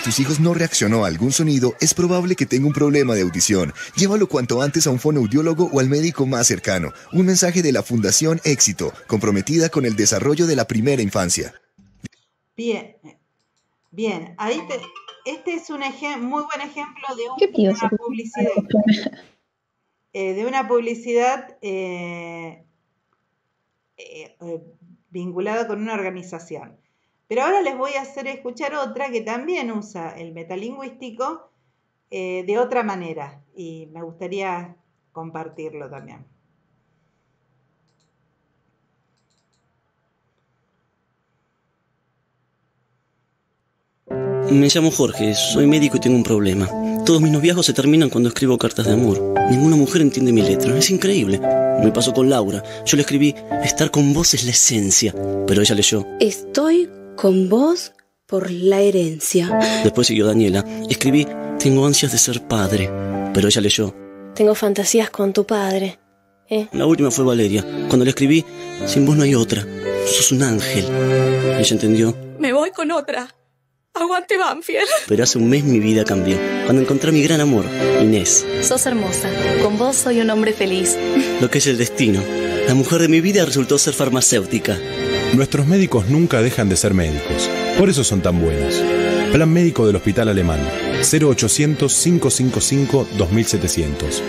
tus hijos no reaccionó a algún sonido, es probable que tenga un problema de audición. Llévalo cuanto antes a un fonoaudiólogo o al médico más cercano. Un mensaje de la Fundación Éxito, comprometida con el desarrollo de la primera infancia. Bien, bien, ahí te, este es un muy buen ejemplo de, una publicidad. Eh, de una publicidad eh, eh, vinculada con una organización. Pero ahora les voy a hacer escuchar otra que también usa el metalingüístico eh, de otra manera y me gustaría compartirlo también. Me llamo Jorge, soy médico y tengo un problema. Todos mis noviazgos se terminan cuando escribo cartas de amor. Ninguna mujer entiende mi letra, es increíble. Me pasó con Laura, yo le escribí, estar con vos es la esencia, pero ella leyó. Estoy con vos por la herencia. Después siguió Daniela. Escribí, tengo ansias de ser padre, pero ella leyó. Tengo fantasías con tu padre. ¿eh? La última fue Valeria. Cuando le escribí, sin vos no hay otra. Sos un ángel. Ella entendió. Me voy con otra. Aguante Banfield. Pero hace un mes mi vida cambió. Cuando encontré mi gran amor, Inés. Sos hermosa. Con vos soy un hombre feliz. Lo que es el destino. La mujer de mi vida resultó ser farmacéutica. Nuestros médicos nunca dejan de ser médicos, por eso son tan buenos. Plan médico del Hospital Alemán, 0800-555-2700.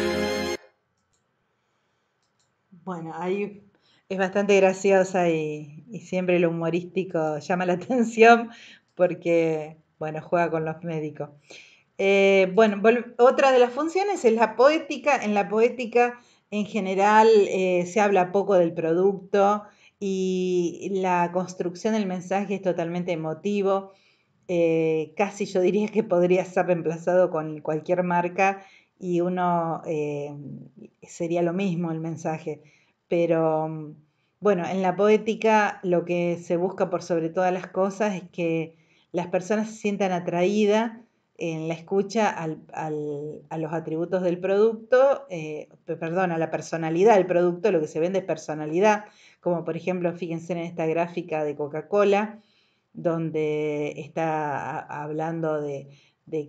Bueno, ahí es bastante graciosa y, siempre lo humorístico llama la atención porque, bueno, juega con los médicos. Eh, bueno, otra de las funciones es la poética. En la poética, en general, eh, se habla poco del producto, y la construcción del mensaje es totalmente emotivo. Eh, casi yo diría que podría ser reemplazado con cualquier marca y uno eh, sería lo mismo el mensaje. Pero bueno, en la poética lo que se busca por sobre todas las cosas es que las personas se sientan atraídas en la escucha a los atributos del producto, eh, perdón, a la personalidad del producto, lo que se vende es personalidad, como por ejemplo, fíjense en esta gráfica de Coca-Cola, donde está hablando de,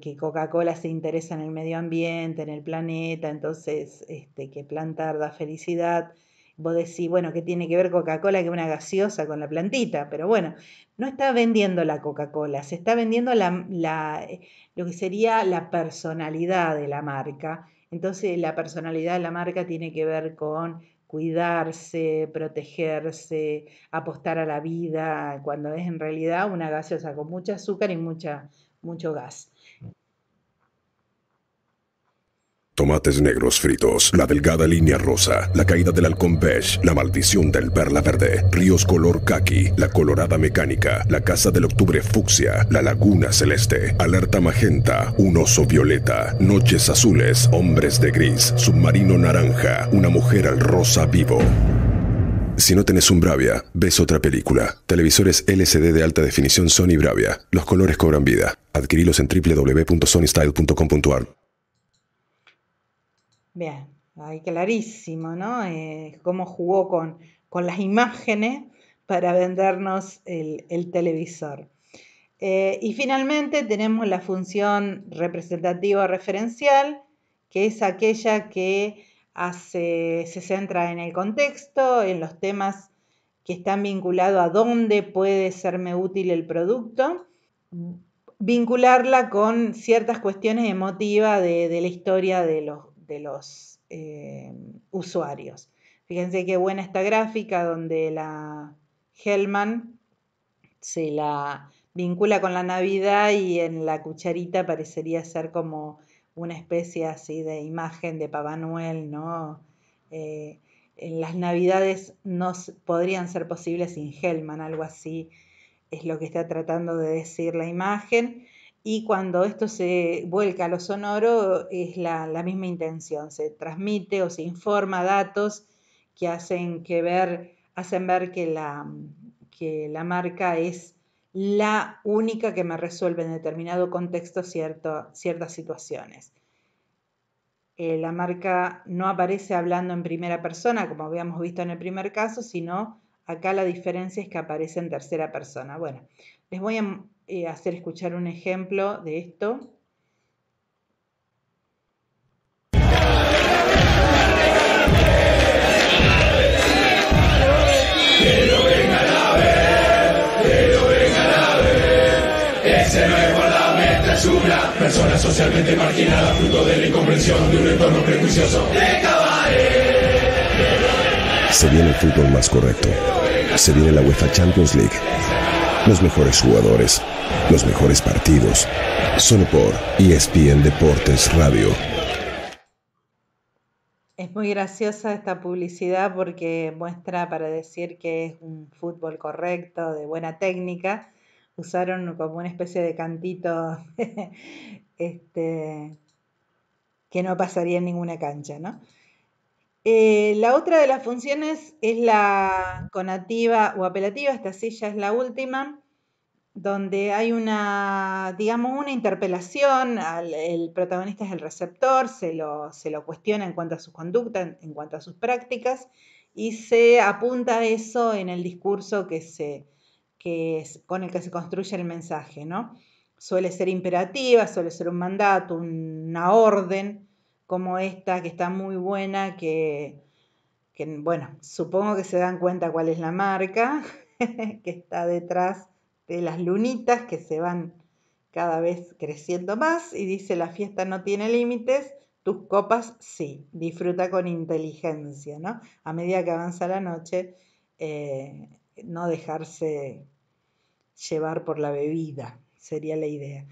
que Coca-Cola se interesa en el medio ambiente, en el planeta, entonces este, que plantar da felicidad. Vos decís, bueno, ¿qué tiene que ver Coca-Cola que una gaseosa con la plantita? Pero bueno, no está vendiendo la Coca-Cola, se está vendiendo la, lo que sería la personalidad de la marca. Entonces la personalidad de la marca tiene que ver con cuidarse, protegerse, apostar a la vida, cuando es en realidad una gaseosa con mucho azúcar y mucha, mucho gas. Tomates negros fritos, la delgada línea rosa, la caída del halcón beige, la maldición del perla verde, ríos color kaki, la colorada mecánica, la casa del octubre fucsia, la laguna celeste, alerta magenta, un oso violeta, noches azules, hombres de gris, submarino naranja, una mujer al rosa vivo. Si no tenés un Bravia, ves otra película. Televisores LCD de alta definición Sony Bravia. Los colores cobran vida. Adquirilos en www.sonystyle.com.ar. Bien, ahí clarísimo, ¿no? Eh, cómo jugó con, con, las imágenes para vendernos el, televisor. Eh, y finalmente tenemos la función representativa referencial, que es aquella que se centra en el contexto, en los temas que están vinculados a dónde puede serme útil el producto, vincularla con ciertas cuestiones emotivas de la historia de los, de los eh, usuarios. Fíjense qué buena esta gráfica donde la Hellman se la vincula con la Navidad y en la cucharita parecería ser como una especie así de imagen de Papá Noel, ¿no? Eh, en las Navidades no podrían ser posibles sin Hellman, algo así es lo que está tratando de decir la imagen y cuando esto se vuelca a lo sonoro es la, misma intención, se transmite o se informa datos que hacen, que ver, hacen ver que la, que la marca es la única que me resuelve en determinado contexto cierto, ciertas situaciones. Eh, la marca no aparece hablando en primera persona, como habíamos visto en el primer caso, sino acá la diferencia es que aparece en tercera persona. Bueno, les voy a y eh, hacer escuchar un ejemplo de esto. es una persona socialmente marginada, fruto de la incomprensión de un entorno prejuicioso. Se viene el fútbol más correcto. Se viene la UEFA Champions League los mejores jugadores, los mejores partidos, solo por ESPN Deportes Radio. Es muy graciosa esta publicidad porque muestra para decir que es un fútbol correcto, de buena técnica. Usaron como una especie de cantito este, que no pasaría en ninguna cancha, ¿no? Eh, la otra de las funciones es la conativa o apelativa, esta silla es la última, donde hay una, digamos, una interpelación, el protagonista es el receptor, se lo, cuestiona en cuanto a su conducta, en, cuanto a sus prácticas, y se apunta a eso en el discurso que se, que es, con el que se construye el mensaje, ¿no? Suele ser imperativa, suele ser un mandato, una orden, como esta, que está muy buena, que, bueno, supongo que se dan cuenta cuál es la marca, que está detrás de las lunitas que se van cada vez creciendo más y dice la fiesta no tiene límites, tus copas sí, disfruta con inteligencia, ¿no? A medida que avanza la noche, eh, no dejarse llevar por la bebida, sería la idea.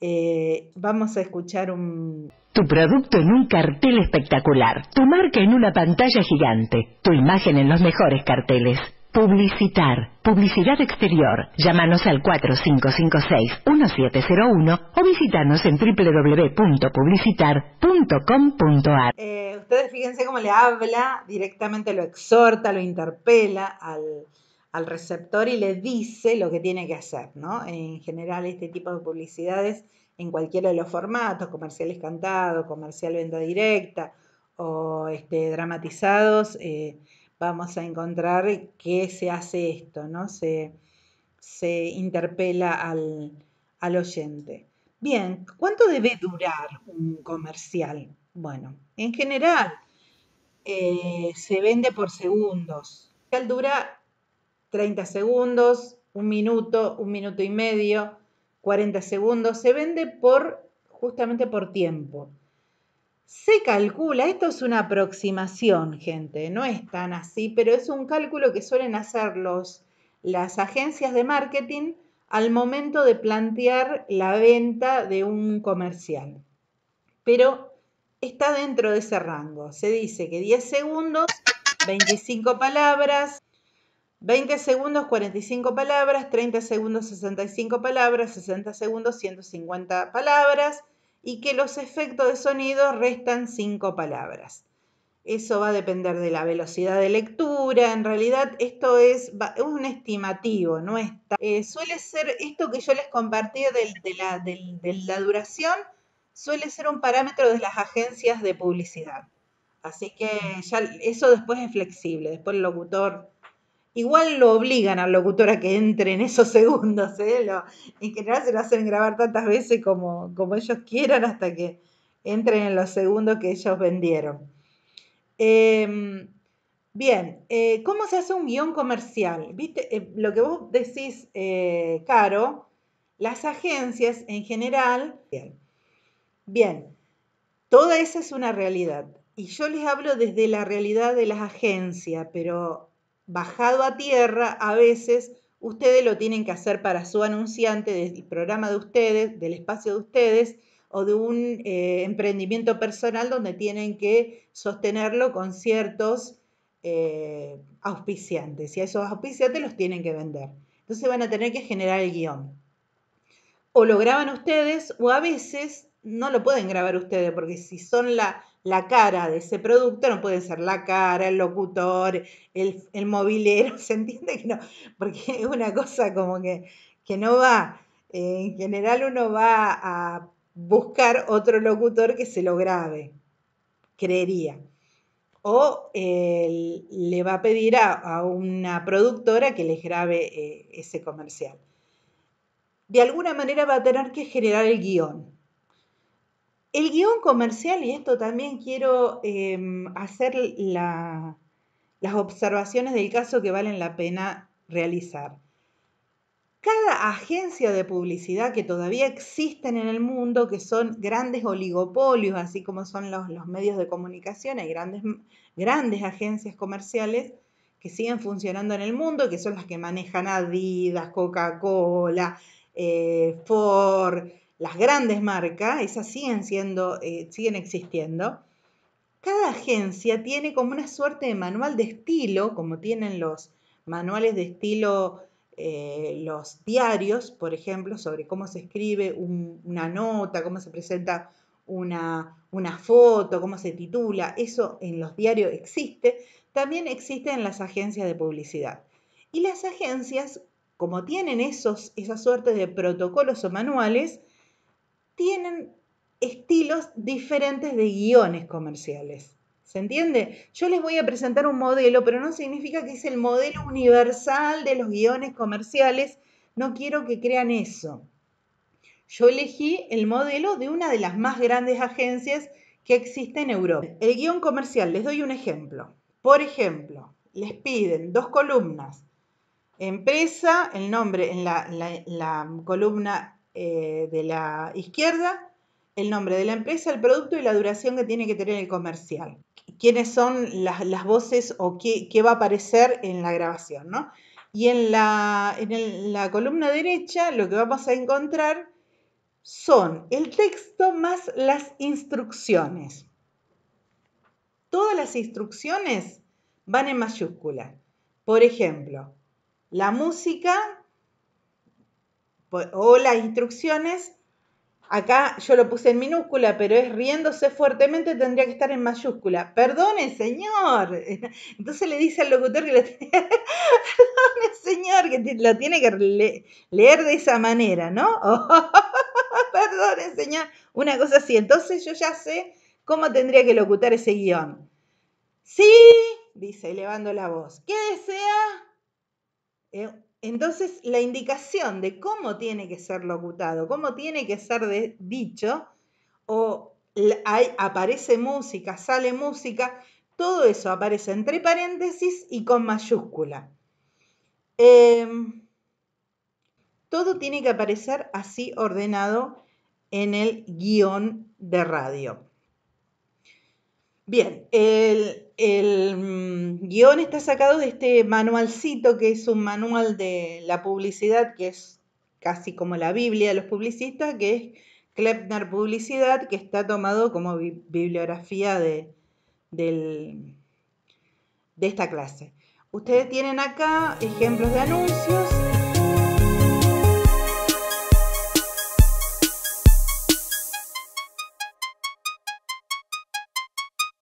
Eh, vamos a escuchar un... Tu producto en un cartel espectacular. Tu marca en una pantalla gigante. Tu imagen en los mejores carteles. Publicitar. Publicidad exterior. Llámanos al 4556-1701 o visitanos en www.publicitar.com.ar. Eh, ustedes fíjense cómo le habla, directamente lo exhorta, lo interpela al, al receptor y le dice lo que tiene que hacer, ¿no? En general, este tipo de publicidades en cualquiera de los formatos, comerciales cantados, comercial venta directa o este, dramatizados, eh, vamos a encontrar que se hace esto, ¿no? Se, interpela al, oyente. Bien, ¿cuánto debe durar un comercial? Bueno, en general eh, se vende por segundos. El dura 30 segundos, un minuto, un minuto y medio, 40 segundos, se vende por justamente por tiempo. Se calcula, esto es una aproximación, gente, no es tan así, pero es un cálculo que suelen hacer las agencias de marketing al momento de plantear la venta de un comercial. Pero está dentro de ese rango. Se dice que 10 segundos, 25 palabras, 20 segundos, 45 palabras, 30 segundos, 65 palabras, 60 segundos, 150 palabras y que los efectos de sonido restan 5 palabras. Eso va a depender de la velocidad de lectura. En realidad, esto es un estimativo, no está. Eh, suele ser esto que yo les compartí de, de, la, duración, suele ser un parámetro de las agencias de publicidad. Así que ya eso después es flexible. Después el locutor Igual lo obligan al locutor a que entre en esos segundos. ¿eh? en general se lo hacen grabar tantas veces como, como ellos quieran hasta que entren en los segundos que ellos vendieron. Em, bien, eh, ¿cómo se hace un guión comercial? ¿Viste? Eh, lo que vos decís, eh, Caro, las agencias en general. Bien, bien, toda esa es una realidad. Y yo les hablo desde la realidad de las agencias, pero bajado a tierra, a veces ustedes lo tienen que hacer para su anunciante del programa de ustedes, del espacio de ustedes o de un eh, emprendimiento personal donde tienen que sostenerlo con ciertos eh, auspiciantes y a esos auspiciantes los tienen que vender. Entonces van a tener que generar el guión. O lo graban ustedes o a veces no lo pueden grabar ustedes porque si son la, la cara de ese producto, no puede ser la cara, el locutor, el, el mobilero, ¿se entiende que no? Porque es una cosa como que, no va. Eh, en general uno va a buscar otro locutor que se lo grabe, creería. O le va a pedir a, una productora que les grabe eh, ese comercial. De alguna manera va a tener que generar el guión. El guión comercial, y esto también quiero em, hacer las observaciones del caso que valen la pena realizar. Cada agencia de publicidad que todavía existen en el mundo, que son grandes oligopolios, así como son los, medios de comunicación, hay grandes, grandes agencias comerciales que siguen funcionando en el mundo, que son las que manejan Adidas, Coca-Cola, eh, Ford, las grandes marcas, esas siguen siendo, eh, siguen existiendo, cada agencia tiene como una suerte de manual de estilo, como tienen los manuales de estilo, eh, los diarios, por ejemplo, sobre cómo se escribe una nota, cómo se presenta una, foto, cómo se titula, eso en los diarios existe, también existe en las agencias de publicidad. Y las agencias, como tienen esos, esa suerte de protocolos o manuales, tienen estilos diferentes de guiones comerciales. ¿Se entiende? Yo les voy a presentar un modelo, pero no significa que es el modelo universal de los guiones comerciales. No quiero que crean eso. Yo elegí el modelo de una de las más grandes agencias que existe en Europa. El guión comercial, les doy un ejemplo. Por ejemplo, les piden dos columnas. Empresa, el nombre en la, la columna eh, de la izquierda, el nombre de la empresa, el producto y la duración que tiene que tener el comercial. Quiénes son las, voces o qué, va a aparecer en la grabación, Y en la, la columna derecha lo que vamos a encontrar son el texto más las instrucciones. Todas las instrucciones van en mayúscula. Por ejemplo, la música o las instrucciones, acá yo lo puse en minúscula, pero es riéndose fuertemente, tendría que estar en mayúscula. Perdone, señor. Entonces le dice al locutor que lo tiene, señor, que lo tiene que leer de esa manera, ¿no? perdone, señor. Una cosa así. Entonces yo ya sé cómo tendría que locutar ese guión. Sí, dice elevando la voz. ¿Qué desea? Eh, entonces, la indicación de cómo tiene que ser locutado, cómo tiene que ser dicho, o hay, aparece música, sale música, todo eso aparece entre paréntesis y con mayúscula. Em, todo tiene que aparecer así ordenado en el guión de radio. Bien, el, mm, guión está sacado de este manualcito que es un manual de la publicidad, que es casi como la Biblia de los publicistas, que es Kleppner Publicidad, que está tomado como bibliografía de esta clase. Ustedes tienen acá ejemplos de anuncios.